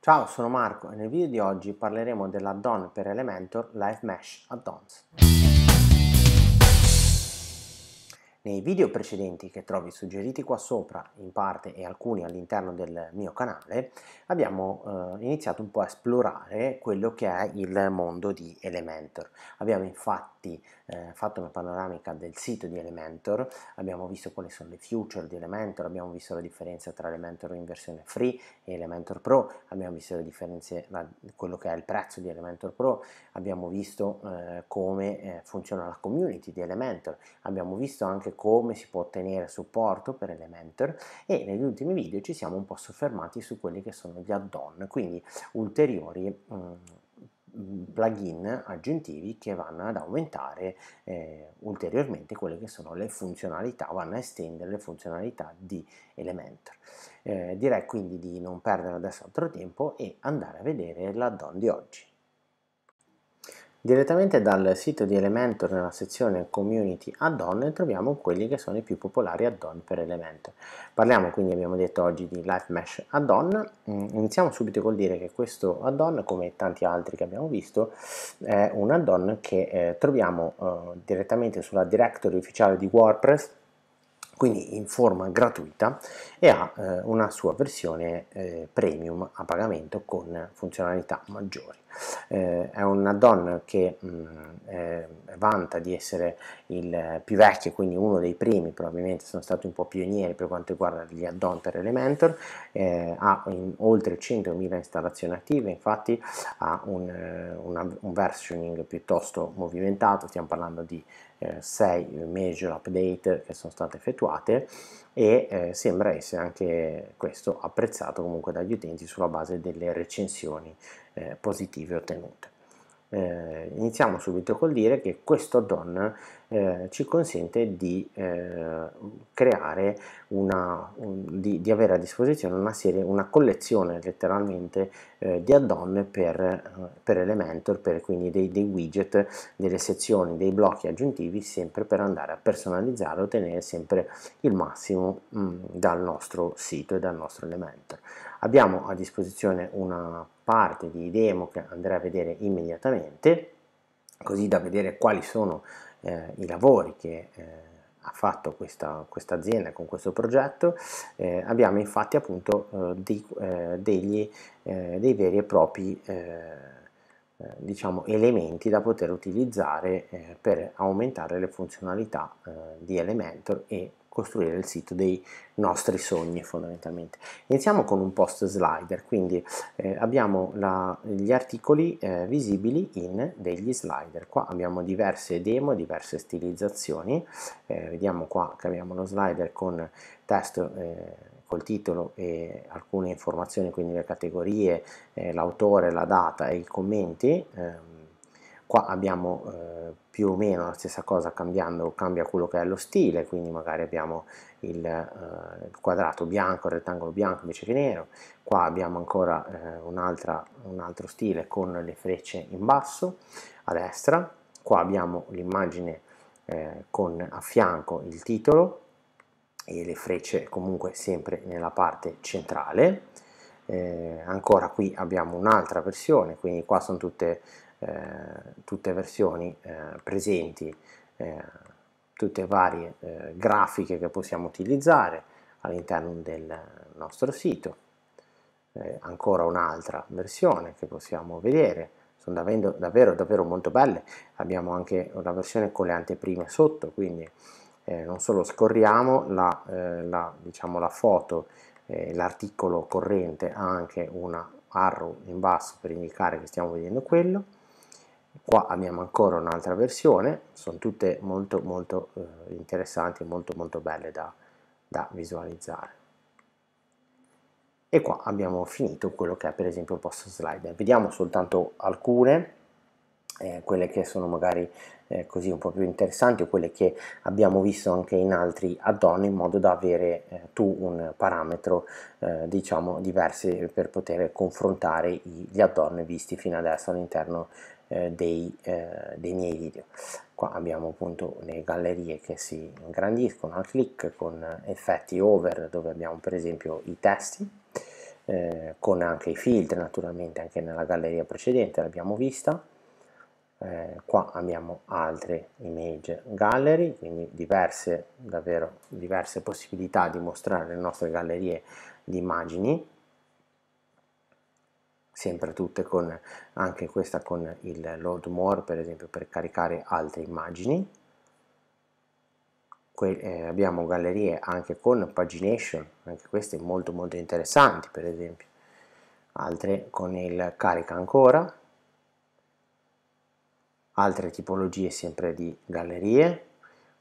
Ciao, sono Marco e nel video di oggi parleremo dell'add-on per Elementor Live Mesh Add-ons. Nei video precedenti che trovi suggeriti qua sopra, in parte e alcuni all'interno del mio canale, abbiamo eh, iniziato un po' a esplorare quello che è il mondo di Elementor. Abbiamo infatti eh, fatto una panoramica del sito di Elementor, abbiamo visto quali sono le future di Elementor, abbiamo visto la differenza tra Elementor in versione free e Elementor Pro, abbiamo visto le differenze, tra quello che è il prezzo di Elementor Pro, abbiamo visto eh, come eh, funziona la community di Elementor, abbiamo visto anche come si può ottenere supporto per Elementor e negli ultimi video ci siamo un po' soffermati su quelli che sono gli add-on, quindi ulteriori mh, mm, plugin aggiuntivi che vanno ad aumentare eh, ulteriormente quelle che sono le funzionalità, vanno a estendere le funzionalità di Elementor. Eh, direi quindi di non perdere adesso altro tempo e andare a vedere l'add-on di oggi. Direttamente dal sito di Elementor nella sezione Community Add-on troviamo quelli che sono i più popolari add-on per Elementor. Parliamo quindi abbiamo detto oggi di Live Mesh Add-on. Mm, iniziamo subito col dire che questo add-on, come tanti altri che abbiamo visto, è un add-on che eh, troviamo eh, direttamente sulla directory ufficiale di WordPress quindi in forma gratuita e ha eh, una sua versione eh, premium a pagamento con funzionalità maggiori. Eh, è una donna che mh, mm, eh, vanta di essere il più vecchio, quindi uno dei primi, probabilmente sono stati un po' pionieri per quanto riguarda gli add-on per Elementor, eh, ha oltre 100.000 installazioni attive, infatti ha un, eh, una, un versioning piuttosto movimentato, stiamo parlando di 6 eh, major update che sono state effettuate e eh, sembra essere anche questo apprezzato comunque dagli utenti sulla base delle recensioni eh, positive positive ottenute. Eh, iniziamo subito col dire che questo add-on eh, ci consente di eh, creare una, un, di, di, avere a disposizione una serie, una collezione letteralmente eh, di add-on per, eh, per, Elementor, per quindi dei, dei, widget, delle sezioni, dei blocchi aggiuntivi, sempre per andare a personalizzare, e ottenere sempre il massimo mh, mm, dal nostro sito e dal nostro Elementor. Abbiamo a disposizione una parte di demo che andrei a vedere immediatamente, così da vedere quali sono eh, i lavori che eh, ha fatto questa, questa, azienda con questo progetto. Eh, abbiamo infatti appunto eh, dei, eh, degli, eh, dei, veri e propri diciamo, elementi da poter utilizzare per aumentare le funzionalità di Elementor e costruire il sito dei nostri sogni fondamentalmente. Iniziamo con un post slider, quindi eh, abbiamo la, gli articoli eh, visibili in degli slider. Qua abbiamo diverse demo, diverse stilizzazioni, eh, vediamo qua che abbiamo lo slider con testo eh, col titolo e alcune informazioni, quindi le categorie, eh, l'autore, la data e i commenti. Ehm, qua abbiamo eh, più o meno la stessa cosa cambiando cambia quello che è lo stile quindi magari abbiamo il, eh, il quadrato bianco il rettangolo bianco invece che nero qua abbiamo ancora eh, un, un altro stile con le frecce in basso a destra qua abbiamo l'immagine eh, con a fianco il titolo e le frecce comunque sempre nella parte centrale eh, ancora qui abbiamo un'altra versione quindi qua sono tutte eh, tutte versioni eh, presenti, eh, tutte varie grafiche che possiamo utilizzare all'interno del nostro sito. ancora un'altra versione che possiamo vedere, sono davvero, davvero, davvero molto belle, abbiamo anche una versione con le anteprime sotto, quindi eh, non solo scorriamo la, eh, la, diciamo, la foto, eh, l'articolo corrente ha anche una arrow in basso per indicare che stiamo vedendo quello, qua abbiamo ancora un'altra versione sono tutte molto molto eh, interessanti molto molto belle da, da visualizzare e qua abbiamo finito quello che è per esempio il post slider vediamo soltanto alcune eh, quelle che sono magari eh, così un po' più interessanti o quelle che abbiamo visto anche in altri add-on in modo da avere eh, tu un parametro eh, diciamo diverso per poter confrontare i, gli add-on visti fino adesso all'interno eh, dei, eh, dei, miei video qua abbiamo appunto le gallerie che si ingrandiscono al click con effetti over dove abbiamo per esempio i testi con anche i filtri naturalmente anche nella galleria precedente l'abbiamo vista eh, qua abbiamo altre image gallery quindi diverse davvero diverse possibilità di mostrare le nostre gallerie di immagini sempre tutte con anche questa con il load more per esempio per caricare altre immagini que eh, abbiamo gallerie anche con pagination anche queste molto molto interessanti per esempio altre con il carica ancora altre tipologie sempre di gallerie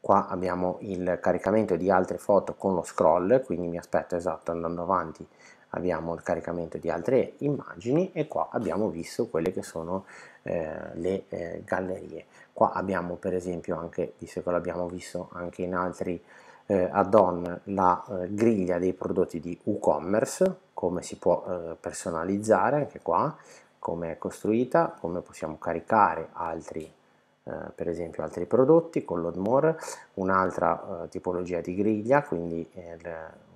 qua abbiamo il caricamento di altre foto con lo scroll quindi mi aspetto esatto andando avanti abbiamo il caricamento di altre immagini e qua abbiamo visto quelle che sono eh, le eh, gallerie qua abbiamo per esempio anche visto che l'abbiamo visto anche in altri eh, add-on la eh, griglia dei prodotti di WooCommerce come si può eh, personalizzare anche qua come è costruita, come possiamo caricare altri, eh, per esempio altri prodotti con l'Odmore, un'altra eh, tipologia di griglia, quindi eh,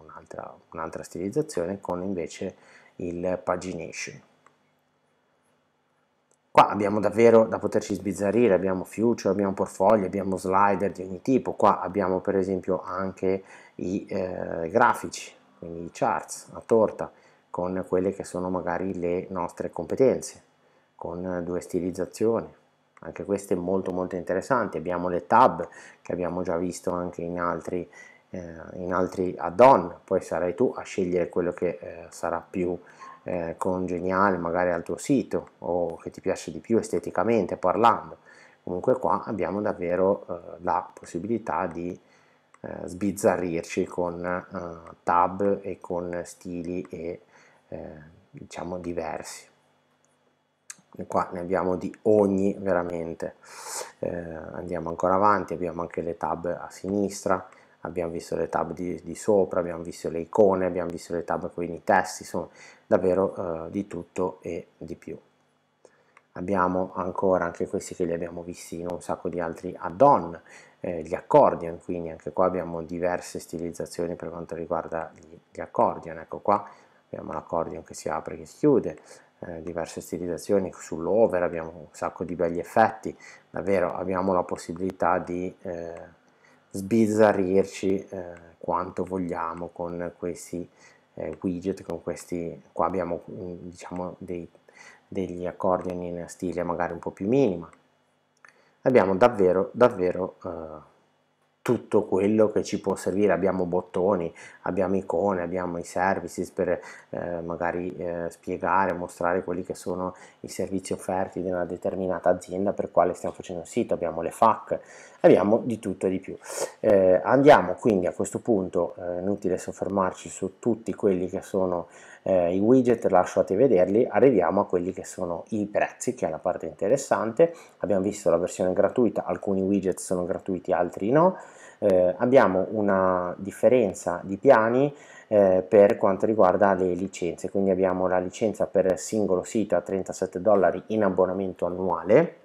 un'altra, un'altra stilizzazione con invece il pagination. Qua abbiamo davvero da poterci sbizzarrire, abbiamo future, abbiamo portfolio, abbiamo slider di ogni tipo, qua abbiamo per esempio anche i eh, grafici, quindi i charts a torta, con quelle che sono magari le nostre competenze, con due stilizzazioni. Anche queste molto molto interessanti. Abbiamo le tab che abbiamo già visto anche in altri, eh, in altri add-on, poi sarai tu a scegliere quello che eh, sarà più eh, congeniale magari al tuo sito o che ti piace di più esteticamente parlando. Comunque qua abbiamo davvero eh, la possibilità di eh, sbizzarrirci con eh, tab e con stili e eh, diciamo diversi qua ne abbiamo di ogni veramente eh, andiamo ancora avanti abbiamo anche le tab a sinistra abbiamo visto le tab di, di sopra abbiamo visto le icone abbiamo visto le tab con i testi insomma davvero eh, di tutto e di più abbiamo ancora anche questi che li abbiamo visti in un sacco di altri add-on eh, gli accordion quindi anche qua abbiamo diverse stilizzazioni per quanto riguarda gli, gli accordion ecco qua abbiamo l'accordion che si apre e che si chiude, eh, diverse stilizzazioni sull'over, abbiamo un sacco di belli effetti, davvero abbiamo la possibilità di eh, sbizzarrirci eh, quanto vogliamo con questi eh, widget, con questi, qua abbiamo mm, diciamo dei, degli accordion in stile magari un po' più minima, abbiamo davvero davvero eh, tutto quello che ci può servire, abbiamo bottoni, abbiamo icone, abbiamo i services per eh, magari eh, spiegare, mostrare quelli che sono i servizi offerti di una determinata azienda per quale stiamo facendo il sito, abbiamo le FAC, abbiamo di tutto e di più. Eh, andiamo quindi a questo punto, eh, è inutile soffermarci su tutti quelli che sono eh, i widget lasciate vederli, arriviamo a quelli che sono i prezzi, che è la parte interessante. Abbiamo visto la versione gratuita, alcuni widget sono gratuiti, altri no. Eh, abbiamo una differenza di piani eh, per quanto riguarda le licenze, quindi abbiamo la licenza per singolo sito a 37 dollari in abbonamento annuale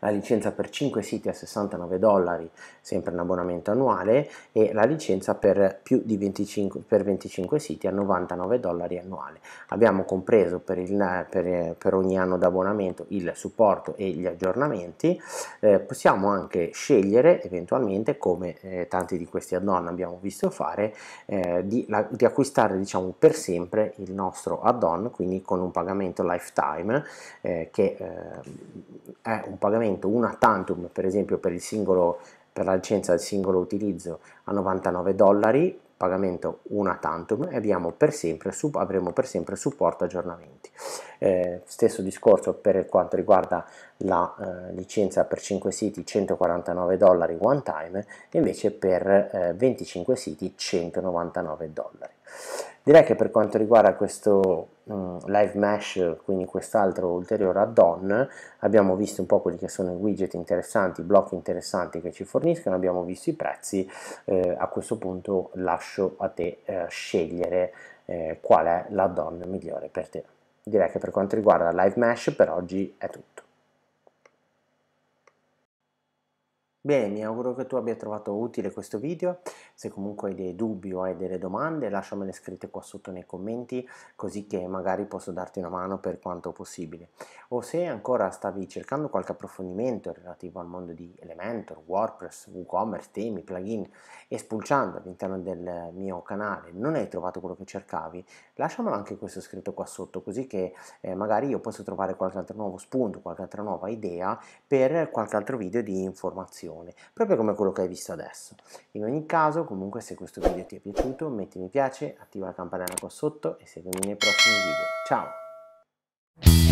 la licenza per 5 siti a 69 dollari, sempre un abbonamento annuale, e la licenza per più di 25, per 25 siti a 99 dollari annuale. Abbiamo compreso per, il, per, per ogni anno d'abbonamento il supporto e gli aggiornamenti, eh, possiamo anche scegliere eventualmente come eh, tanti di questi add-on abbiamo visto fare, eh, di, la, di acquistare diciamo per sempre il nostro add-on, quindi con un pagamento lifetime eh, che eh, è un pagamento pagamento una tantum per esempio per, il singolo, per la licenza del singolo utilizzo a 99 dollari pagamento una tantum e abbiamo per sempre, avremo per sempre supporto aggiornamenti. Eh, stesso discorso per quanto riguarda la eh, licenza per 5 siti 149 dollari one time, invece per eh, 25 siti 199 dollari. Direi che per quanto riguarda questo mh, mm, live mesh, quindi quest'altro ulteriore add-on, abbiamo visto un po' quelli che sono i widget interessanti, i blocchi interessanti che ci forniscono, abbiamo visto i prezzi, eh, a questo punto lascio a te eh, scegliere eh, qual è l'add-on migliore per te. Direi che per quanto riguarda live mesh per oggi è tutto. Bene, mi auguro che tu abbia trovato utile questo video, se comunque hai dei dubbi o hai delle domande lasciamele scritte qua sotto nei commenti così che magari posso darti una mano per quanto possibile. O se ancora stavi cercando qualche approfondimento relativo al mondo di Elementor, WordPress, WooCommerce, temi, plugin e spulciando all'interno del mio canale non hai trovato quello che cercavi, lasciamelo anche questo scritto qua sotto così che eh, magari io posso trovare qualche altro nuovo spunto, qualche altra nuova idea per qualche altro video di informazione reazione, proprio come quello che hai visto adesso. In ogni caso, comunque, se questo video ti è piaciuto, metti mi piace, attiva la campanella qua sotto e seguimi nei prossimi video. Ciao!